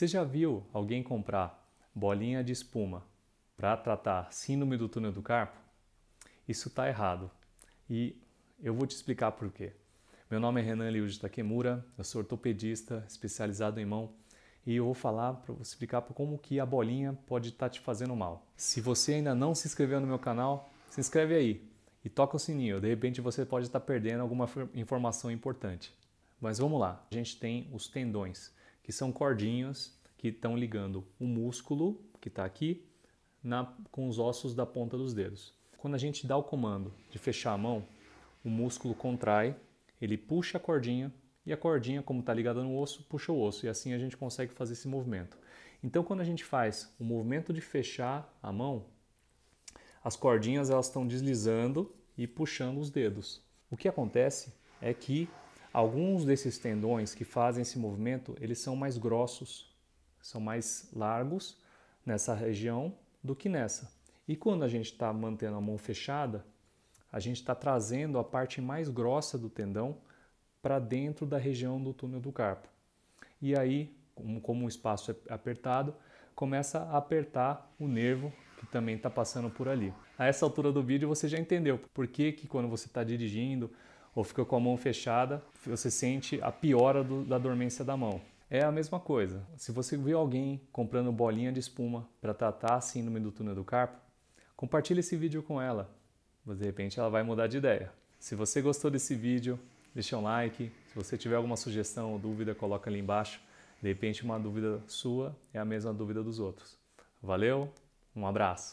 Você já viu alguém comprar bolinha de espuma para tratar síndrome do túnel do carpo? Isso está errado e eu vou te explicar por quê. Meu nome é Renan Liu de Takemura, eu sou ortopedista especializado em mão e eu vou falar para você explicar como que a bolinha pode estar tá te fazendo mal. Se você ainda não se inscreveu no meu canal, se inscreve aí e toca o sininho. De repente você pode estar tá perdendo alguma informação importante. Mas vamos lá. A gente tem os tendões que são cordinhas que estão ligando o músculo, que está aqui, na, com os ossos da ponta dos dedos. Quando a gente dá o comando de fechar a mão, o músculo contrai, ele puxa a cordinha e a cordinha, como está ligada no osso, puxa o osso e assim a gente consegue fazer esse movimento. Então, quando a gente faz o movimento de fechar a mão, as cordinhas elas estão deslizando e puxando os dedos. O que acontece é que Alguns desses tendões que fazem esse movimento, eles são mais grossos, são mais largos nessa região do que nessa. E quando a gente está mantendo a mão fechada, a gente está trazendo a parte mais grossa do tendão para dentro da região do túnel do carpo. E aí, como, o espaço é apertado, começa a apertar o nervo que também está passando por ali. A essa altura do vídeo você já entendeu por que, que quando você está dirigindo, ou fica com a mão fechada, você sente a piora do, da dormência da mão. É a mesma coisa. Se você viu alguém comprando bolinha de espuma para tratar a síndrome do túnel do carpo, compartilhe esse vídeo com ela. De repente ela vai mudar de ideia. Se você gostou desse vídeo, deixa um like. Se você tiver alguma sugestão ou dúvida, coloca ali embaixo. De repente uma dúvida sua é a mesma dúvida dos outros. Valeu, um abraço.